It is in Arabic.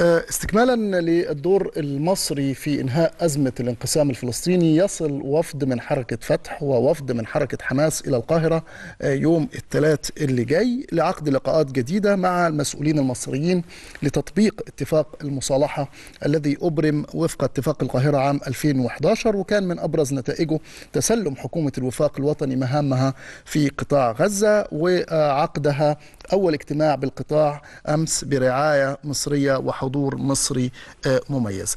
آه، استكمالا للدور المصري في انهاء ازمه الانقسام الفلسطيني يصل وفد من حركه فتح ووفد من حركه حماس الى القاهره آه، يوم الثلاث اللي جاي لعقد لقاءات جديده مع المسؤولين المصريين لتطبيق اتفاق المصالحه الذي ابرم وفق اتفاق القاهره عام 2011 وكان من ابرز نتائجه تسلم حكومه الوفاق الوطني مهامها في قطاع غزه وعقدها أول اجتماع بالقطاع أمس برعاية مصرية وحضور مصري آه، مميز